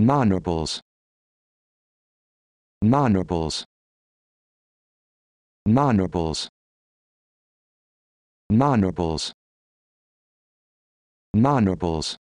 Nonables. Nonables. Nonables. Nonables. Nonables.